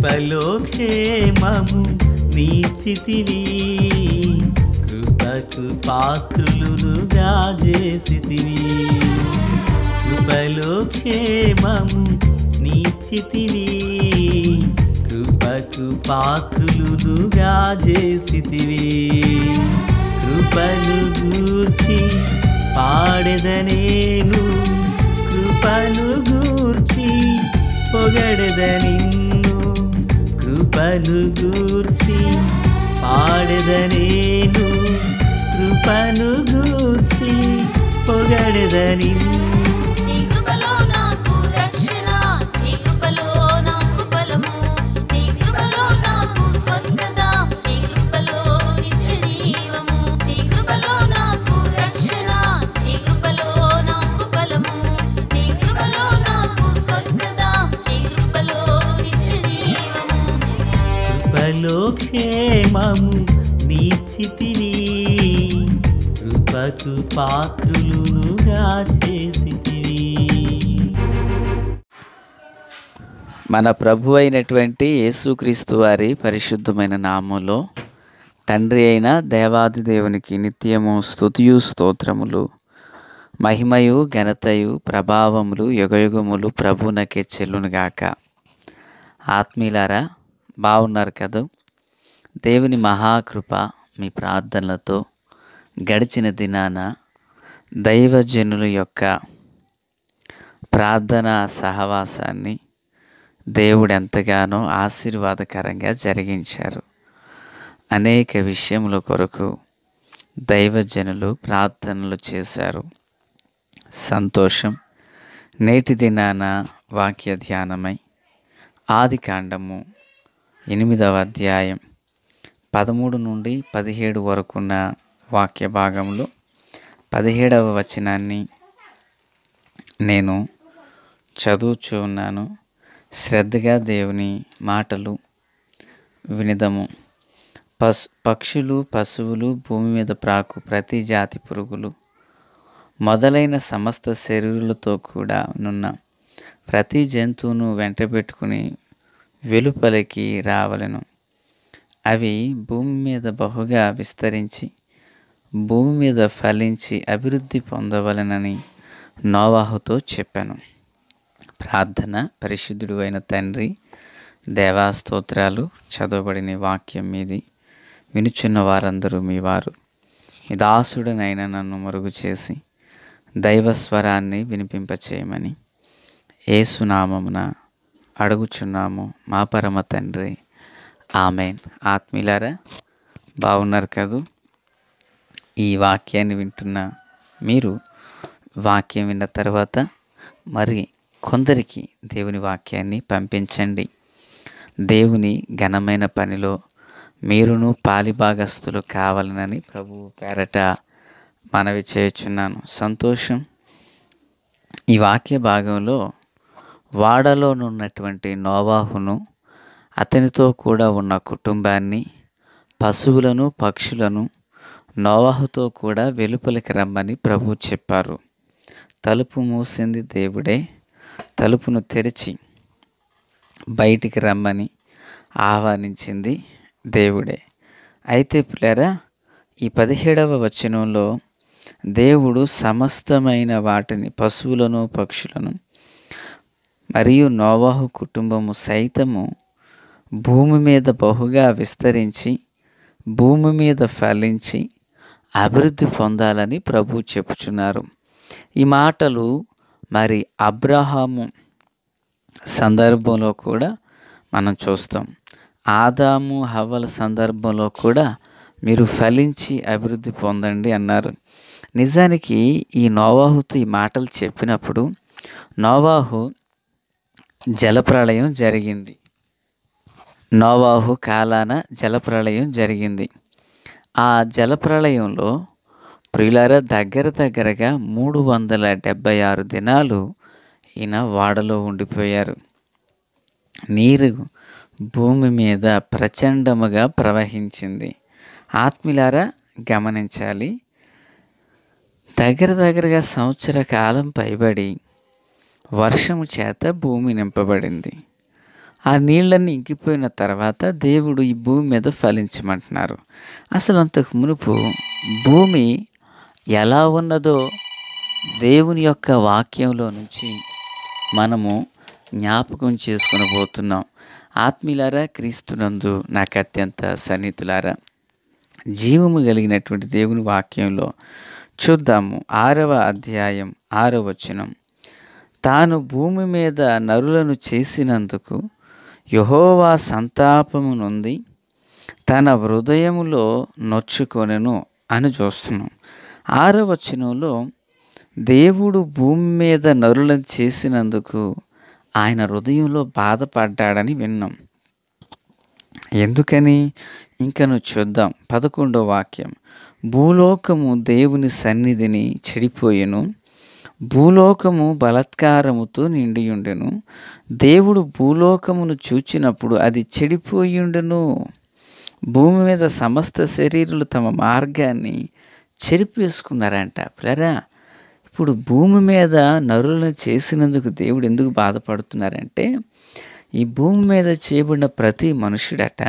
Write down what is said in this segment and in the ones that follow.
కృపలోక్షేమము నీచితివి కృపకు పాత్రులుగా చేసితివి కృపలోక్షేమము నీచితివి కృపకు పాత్రులుగా చేసితివి కృపలు గూర్చి పాడదనేను కృపలు గూర్చి పొగడదని కృపనుగూర్చి పాడదనేను కృపనుగూర్చి పొగడదనిన్ను పాత్రులుగా చేసి మన ప్రభు అయినటువంటి యేసుక్రీస్తు వారి పరిశుద్ధమైన నామంలో తండ్రి అయిన దేవాది దేవునికి నిత్యము స్థుతియు స్తోత్రములు మహిమయు ఘనతయు ప్రభావములు యుగయుగములు ప్రభునకే చెల్లునుగాక ఆత్మీయులారా బాగున్నారు కదా దేవుని మహాకృప మీ ప్రార్థనలతో గడిచిన దినాన దైవజనుల యొక్క ప్రార్థన సహవాసాన్ని దేవుడు ఎంతగానో ఆశీర్వాదకరంగా జరిగించారు అనేక విషయముల కొరకు దైవజనులు ప్రార్థనలు చేశారు సంతోషం నేటి దినాన వాక్య ధ్యానమై ఆది కాండము ఎనిమిదవ అధ్యాయం పదమూడు నుండి పదిహేడు వరకున్న వాక్య భాగంలో పదిహేడవ వచనాన్ని నేను చదువుచూ ఉన్నాను శ్రద్ధగా దేవుని మాటలు వినిదము పశు పక్షులు పశువులు భూమి మీద ప్రాకు ప్రతి జాతి పురుగులు మొదలైన సమస్త శరీరులతో కూడా నున్న ప్రతి జంతువును వెంటబెట్టుకుని వెలుపలికి రావలను అవి భూమి మీద బహుగా విస్తరించి భూమి మీద ఫలించి అభివృద్ధి పొందవలెనని నోవాహుతో చెప్పాను ప్రార్థన పరిశుద్ధుడు అయిన తండ్రి దేవాస్తోత్రాలు చదవబడిన వాక్యం మీది వినుచున్న వారందరూ మీ వారు దాసుడనైనా నన్ను మరుగు చేసి దైవస్వరాన్ని వినిపింపచేయమని ఏసునామమున అడుగుచున్నాము మా పరమ తండ్రి ఆమెన్ ఆత్మీలారా బాగున్నారు కదా ఈ వాక్యాన్ని వింటున్న మీరు వాక్యం విన్న తర్వాత మరి కొందరికి దేవుని వాక్యాన్ని పంపించండి దేవుని ఘనమైన పనిలో మీరును పాలిభాగస్తులు కావాలనని ప్రభువు పేరట మనవి చేయుచున్నాను సంతోషం ఈ వాక్య భాగంలో వాడలోనున్నటువంటి నోవాహును అతనితో కూడా ఉన్న కుటుంబాన్ని పశువులను పక్షులను నోవాహుతో కూడా వెలుపలికి రమ్మని ప్రభు చెప్పారు తలుపు మూసింది దేవుడే తలుపును తెరిచి బయటికి రమ్మని ఆహ్వానించింది దేవుడే అయితే పిల్లరా ఈ పదిహేడవ వచనంలో దేవుడు సమస్తమైన వాటిని పశువులను పక్షులను మరియు నోవాహు కుటుంబము సైతము భూమి మీద బహుగా విస్తరించి భూమి మీద ఫలించి అభివృద్ధి పొందాలని ప్రభు చెప్పుచున్నారు ఈ మాటలు మరి అబ్రహాము సందర్భంలో కూడా మనం చూస్తాం ఆదాము హవ్వల సందర్భంలో కూడా మీరు ఫలించి అభివృద్ధి పొందండి అన్నారు నిజానికి ఈ నోవాహుతో ఈ మాటలు చెప్పినప్పుడు నోవాహు జలప్రళయం జరిగింది నోవాహు కాలాన జలప్రళయం జరిగింది ఆ జలప్రళయంలో ప్రియులార దగ్గర దగ్గరగా మూడు వందల డెబ్భై ఆరు దినాలు ఈయన వాడలో ఉండిపోయారు నీరు భూమి మీద ప్రచండముగా ప్రవహించింది ఆత్మిలారా గమనించాలి దగ్గర దగ్గరగా సంవత్సర కాలం పైబడి వర్షము చేత భూమి నింపబడింది ఆ నీళ్ళన్నీ ఇంకిపోయిన తర్వాత దేవుడు ఈ భూమి మీద ఫలించమంటున్నారు అసలు అంతకు మునుపు భూమి ఎలా ఉన్నదో దేవుని యొక్క వాక్యంలో నుంచి మనము జ్ఞాపకం చేసుకుని పోతున్నాం ఆత్మీయులారా క్రీస్తునందు నాకు అత్యంత సన్నిహితులారా జీవము కలిగినటువంటి దేవుని వాక్యంలో చూద్దాము ఆరవ అధ్యాయం ఆరవ వచనం తాను భూమి మీద నరులను చేసినందుకు యహోవా సంతాపము నుండి తన హృదయములో నొచ్చుకొనెను అని చూస్తున్నాం ఆరవచనంలో దేవుడు భూమి మీద నరులను చేసినందుకు ఆయన హృదయంలో బాధపడ్డాడని విన్నాం ఎందుకని ఇంకను చూద్దాం పదకొండో వాక్యం భూలోకము దేవుని సన్నిధిని చెడిపోయెను భూలోకము బలత్కారముతో నిండియుండెను దేవుడు భూలోకమును చూచినప్పుడు అది చెడిపోయిండెను భూమి మీద సమస్త శరీరులు తమ మార్గాన్ని చెరిపేసుకున్నారంట ప్రరా ఇప్పుడు భూమి మీద నరులను చేసినందుకు దేవుడు ఎందుకు బాధపడుతున్నారంటే ఈ భూమి మీద చేయబడిన ప్రతి మనుషుడట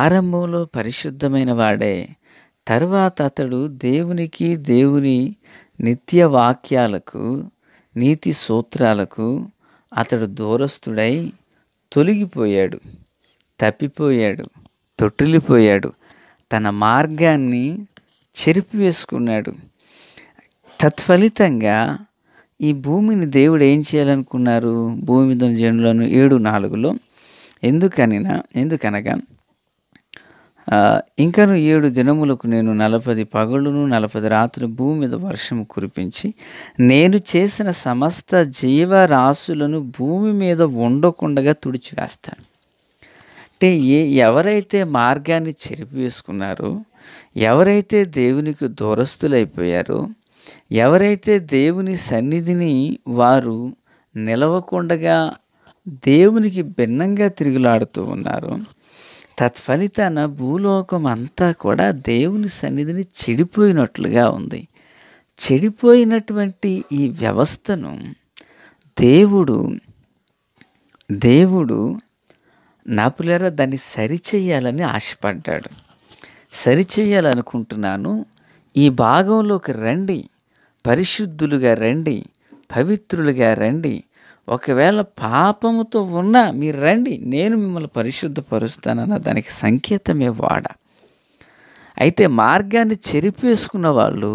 ఆరంభంలో పరిశుద్ధమైన వాడే తర్వాత అతడు దేవునికి దేవుని నిత్య వాక్యాలకు నీతి సూత్రాలకు అతడు దూరస్తుడై తొలగిపోయాడు తప్పిపోయాడు తొట్టిలిపోయాడు తన మార్గాన్ని చెరిపివేసుకున్నాడు తత్ఫలితంగా ఈ భూమిని దేవుడు ఏం చేయాలనుకున్నారు భూమి జనులను ఏడు నాలుగులో ఎందుకనినా ఎందుకనగా ఇంకను ఏడు దినములకు నేను నలభై పగులును నలభై రాత్రులు భూమి మీద వర్షం కురిపించి నేను చేసిన సమస్త జీవరాశులను భూమి మీద ఉండకుండగా తుడిచివేస్తాను అంటే ఏ ఎవరైతే మార్గాన్ని చెరిపివేసుకున్నారో ఎవరైతే దేవునికి దూరస్తులైపోయారో ఎవరైతే దేవుని సన్నిధిని వారు నిలవకుండగా దేవునికి భిన్నంగా తిరుగులాడుతూ ఉన్నారో తత్ఫలితాన భూలోకం అంతా కూడా దేవుని సన్నిధిని చెడిపోయినట్లుగా ఉంది చెడిపోయినటువంటి ఈ వ్యవస్థను దేవుడు దేవుడు నా దాన్ని సరిచేయాలని ఆశపడ్డాడు సరిచేయాలనుకుంటున్నాను ఈ భాగంలోకి రండి పరిశుద్ధులుగా రండి పవిత్రులుగా రండి ఒకవేళ పాపముతో ఉన్నా మీరు రండి నేను మిమ్మల్ని పరిశుద్ధపరుస్తానన్న దానికి సంకేతమే వాడ అయితే మార్గాన్ని చెరిపేసుకున్న వాళ్ళు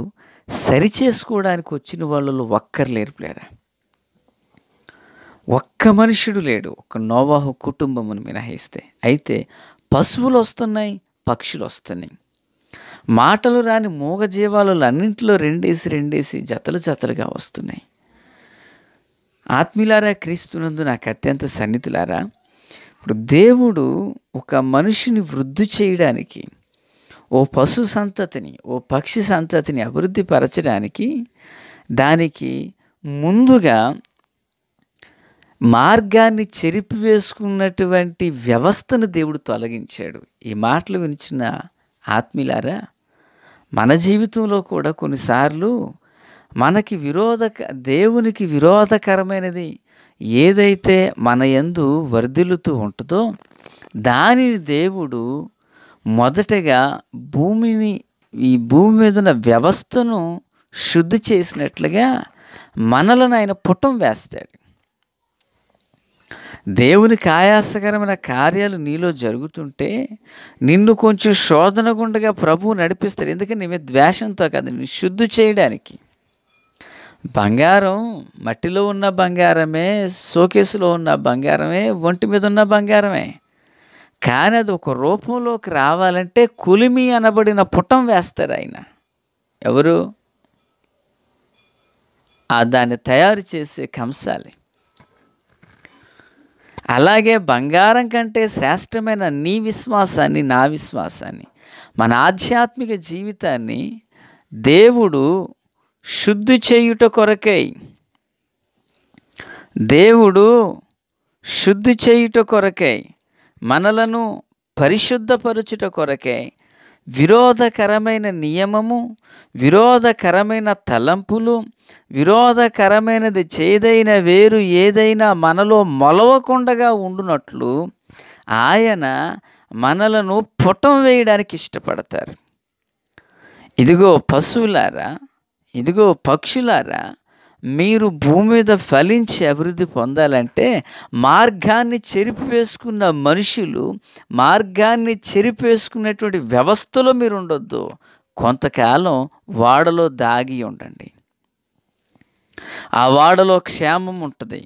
సరిచేసుకోవడానికి వచ్చిన వాళ్ళలో ఒక్కరు లేరు లేరా ఒక్క మనుషుడు లేడు ఒక నోవాహు కుటుంబమును మినహాయిస్తే అయితే పశువులు వస్తున్నాయి పక్షులు వస్తున్నాయి మాటలు రాని మూగజీవాలు అన్నింటిలో రెండేసి రెండేసి జతలు జతలుగా వస్తున్నాయి ఆత్మీలారా క్రీస్తునందు నాకు అత్యంత సన్నిధులారా ఇప్పుడు దేవుడు ఒక మనిషిని వృద్ధి చేయడానికి ఓ పశు సంతతిని ఓ పక్షి సంతతిని అభివృద్ధి పరచడానికి దానికి ముందుగా మార్గాన్ని చెరిపివేసుకున్నటువంటి వ్యవస్థను దేవుడు తొలగించాడు ఈ మాటలు వినిచిన ఆత్మీలారా మన జీవితంలో కూడా కొన్నిసార్లు మనకి విరోధక దేవునికి విరోధకరమైనది ఏదైతే మన యందు వర్ధిల్లుతూ ఉంటుందో దానిని దేవుడు మొదటగా భూమిని ఈ భూమి మీద ఉన్న వ్యవస్థను శుద్ధి చేసినట్లుగా మనలను ఆయన పుటం వేస్తాడు దేవునికి కాయాసకరమైన కార్యాలు నీలో జరుగుతుంటే నిన్ను కొంచెం శోధన గుండగా ప్రభువు నడిపిస్తారు ఎందుకని నీ మీద ద్వేషంతో కాదు నిన్ను శుద్ధి చేయడానికి బంగారం మట్టిలో ఉన్న బంగారమే షోకేసులో ఉన్న బంగారమే ఒంటి మీద ఉన్న బంగారమే కానీ అది ఒక రూపంలోకి రావాలంటే కులిమి అనబడిన పుటం వేస్తారు ఆయన ఎవరు ఆ దాన్ని తయారు చేసే కంసాలి అలాగే బంగారం కంటే శ్రేష్టమైన నీ విశ్వాసాన్ని నా విశ్వాసాన్ని మన ఆధ్యాత్మిక జీవితాన్ని దేవుడు శుద్ధి చేయుట కొరకై దేవుడు శుద్ధి చేయుట కొరకై మనలను పరిశుద్ధపరచుట కొరకై విరోధకరమైన నియమము విరోధకరమైన తలంపులు విరోధకరమైనది చేదైన వేరు ఏదైనా మనలో మొలవకుండగా ఉండునట్లు ఆయన మనలను పుటం వేయడానికి ఇష్టపడతారు ఇదిగో పశువులారా ఇదిగో పక్షులారా మీరు భూమి మీద ఫలించి అభివృద్ధి పొందాలంటే మార్గాన్ని చెరిపివేసుకున్న మనుషులు మార్గాన్ని చెరిపివేసుకునేటువంటి వ్యవస్థలో మీరు ఉండొద్దు కొంతకాలం వాడలో దాగి ఉండండి ఆ వాడలో క్షేమం ఉంటుంది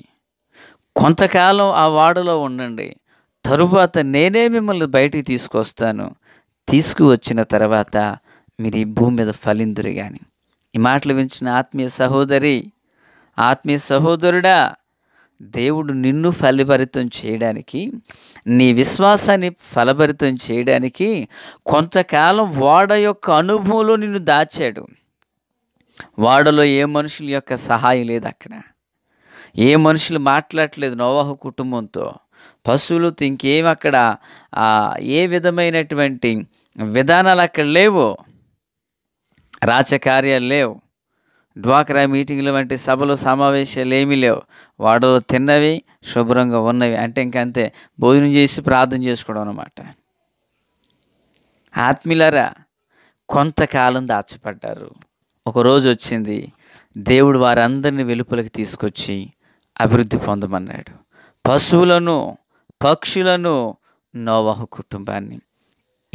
కొంతకాలం ఆ వాడలో ఉండండి తరువాత నేనే మిమ్మల్ని బయటికి తీసుకొస్తాను తీసుకువచ్చిన తర్వాత మీరు ఈ భూమి మీద ఫలిందురు కానీ ఈ మాటలు వించిన ఆత్మీయ సహోదరి ఆత్మీయ సహోదరుడా దేవుడు నిన్ను ఫలిభరితం చేయడానికి నీ విశ్వాసాన్ని ఫలభరితం చేయడానికి కొంతకాలం వాడ యొక్క అనుభవంలో నిన్ను దాచాడు వాడలో ఏ మనుషుల యొక్క సహాయం లేదు అక్కడ ఏ మనుషులు మాట్లాడలేదు నోవాహ కుటుంబంతో పశువులు ఇంకేమక్కడ ఏ విధమైనటువంటి విధానాలు అక్కడ లేవు రాచకార్యాలు లేవు డ్వాక్రా మీటింగ్లు వంటి సభలు సమావేశాలు ఏమీ లేవు వాడలో తిన్నవి శుభ్రంగా ఉన్నవి అంటే ఇంకంతే భోజనం చేసి ప్రార్థన చేసుకోవడం అనమాట ఆత్మీలరా కొంతకాలం దాచపడ్డారు ఒకరోజు వచ్చింది దేవుడు వారందరిని వెలుపలికి తీసుకొచ్చి అభివృద్ధి పొందమన్నాడు పశువులను పక్షులను నోవహ కుటుంబాన్ని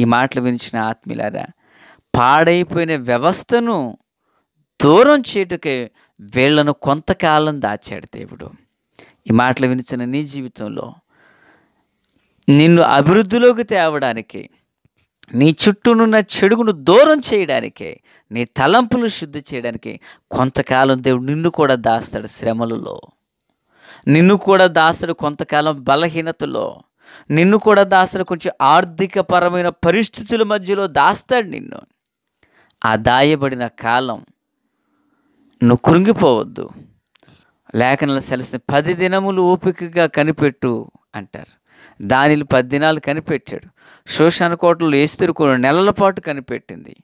ఈ మాటలు వినిచిన ఆత్మీలరా పాడైపోయిన వ్యవస్థను దూరం చేయుటకే వీళ్లను కొంతకాలం దాచాడు దేవుడు ఈ మాటలు వినిచిన నీ జీవితంలో నిన్ను అభివృద్ధిలోకి తేవడానికి నీ చుట్టూనున్న చెడుగును దూరం చేయడానికి నీ తలంపులు శుద్ధి చేయడానికి కొంతకాలం దేవుడు నిన్ను కూడా దాస్తాడు శ్రమలలో నిన్ను కూడా దాస్తాడు కొంతకాలం బలహీనతలో నిన్ను కూడా దాస్తాడు కొంచెం ఆర్థికపరమైన పరిస్థితుల మధ్యలో దాస్తాడు నిన్ను ఆ దాయబడిన కాలం నువ్వు కృంగిపోవద్దు లేఖనలు సెలసిన పది దినములు ఓపికగా కనిపెట్టు అంటారు దానిలో పది దినాలు కనిపెట్టాడు శోషణ కోటలు ఏస్తురు కొన్ని నెలల పాటు కనిపెట్టింది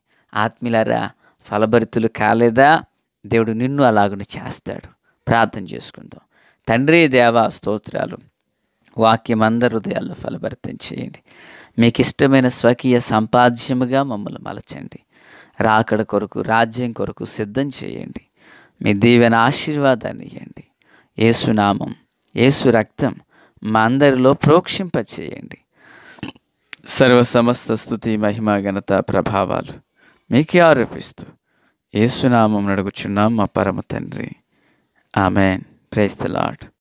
ఆత్మీలరా ఫలభరితులు కాలేదా దేవుడు నిన్ను అలాగను చేస్తాడు ప్రార్థన చేసుకుందాం తండ్రి దేవా స్తోత్రాలు వాక్యం అందరి హృదయాల్లో ఫలభరితం చేయండి మీకు ఇష్టమైన స్వకీయ సంపాద్యముగా మమ్మల్ని మలచండి రాకడ కొరకు రాజ్యం కొరకు సిద్ధం చేయండి మీ దీవెన ఆశీర్వాదాన్ని ఇవ్వండి ఏసునామం ఏసు రక్తం మా అందరిలో ప్రోక్షింపచేయండి సర్వ సమస్త స్థుతి మహిమ ఘనత ప్రభావాలు మీకే ఆరోపిస్తూ ఏసునామం నడుగుచున్నాం మా పరమ తండ్రి ఆమెన్ ప్రైస్తలాడ్